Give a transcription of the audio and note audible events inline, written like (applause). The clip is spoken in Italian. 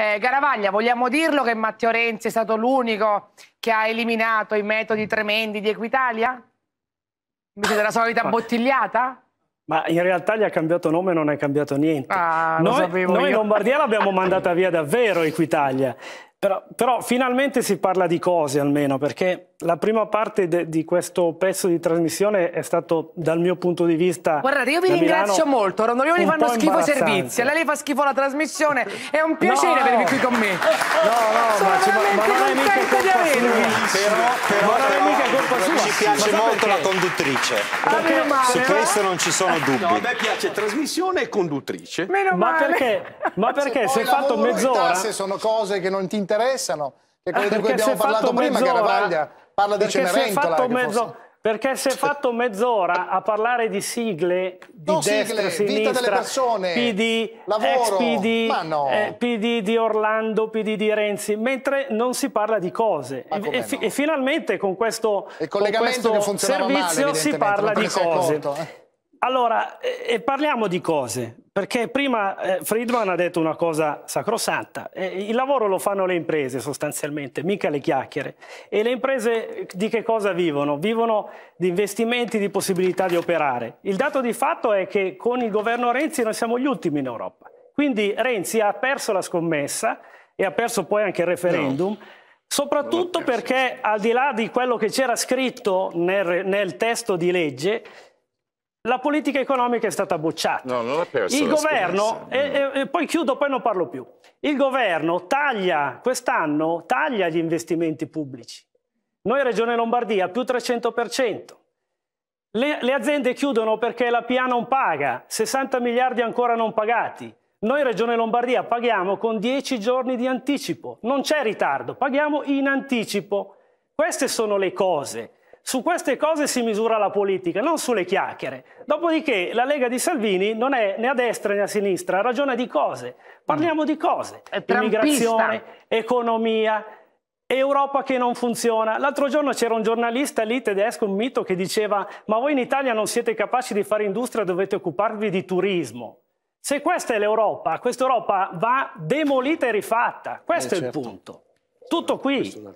Eh, Garavaglia, vogliamo dirlo che Matteo Renzi è stato l'unico che ha eliminato i metodi tremendi di Equitalia? Invece della solita bottigliata? Ma in realtà gli ha cambiato nome e non è cambiato niente. Ah, noi, noi in Lombardia l'abbiamo mandata via davvero Equitalia però, però, finalmente si parla di cose almeno, perché la prima parte de, di questo pezzo di trasmissione è stato, dal mio punto di vista. Guardate, io vi ringrazio Milano, molto. Onorevoli fanno schifo i servizi, a lei fa schifo la trasmissione. È un piacere no. avervi qui con me. No, no, ma, ci, ma, ma non è mica colpa sua. Però, però, ma non è mica colpa sua. Ci piace molto perché? la conduttrice. Ah, perché, su eh? questo non ci sono dubbi. No, a me piace trasmissione e conduttrice. Meno ma male. perché? (laughs) Ma perché se, se hai fatto mezz'ora... Le tasse sono cose che non ti interessano, che quelle di cui abbiamo parlato prima, Caravaglia parla di Cenerentola. Mezzo... Perché se hai cioè- fatto mezz'ora a parlare di sigle di no, destra, sigle, sinistra, vita delle persone, PD, lavoro, PD, no. eh, PD di Orlando, PD di Renzi, mentre non si parla di cose. E, no. e, finalmente con questo, con questo servizio male, si parla di cose. Accorto, eh? Allora, e parliamo di cose. Perché prima eh, Friedman ha detto una cosa sacrosanta, eh, il lavoro lo fanno le imprese sostanzialmente, mica le chiacchiere. E le imprese eh, di che cosa vivono? Vivono di investimenti, di possibilità di operare. Il dato di fatto è che con il governo Renzi noi siamo gli ultimi in Europa. Quindi Renzi ha perso la scommessa e ha perso poi anche il referendum. No. Soprattutto perché al di là di quello che c'era scritto nel, nel testo di legge, la politica economica è stata bocciata. No, non ha perso Il governo, e, e, e poi chiudo, poi non parlo più. Il governo taglia, quest'anno taglia gli investimenti pubblici. Noi Regione Lombardia più 300%. Le, le aziende chiudono perché la PA non paga, 60 miliardi ancora non pagati. Noi Regione Lombardia paghiamo con 10 giorni di anticipo, non c'è ritardo, paghiamo in anticipo. Queste sono le cose. Su queste cose si misura la politica, non sulle chiacchiere. Dopodiché la Lega di Salvini non è né a destra né a sinistra, ragiona di cose. Parliamo di cose. Immigrazione, economia, Europa che non funziona. L'altro giorno c'era un giornalista lì tedesco, un mito, che diceva ma voi in Italia non siete capaci di fare industria, dovete occuparvi di turismo. Se questa è l'Europa, questa Europa va demolita e rifatta. Questo eh, è il certo. punto. Tutto qui.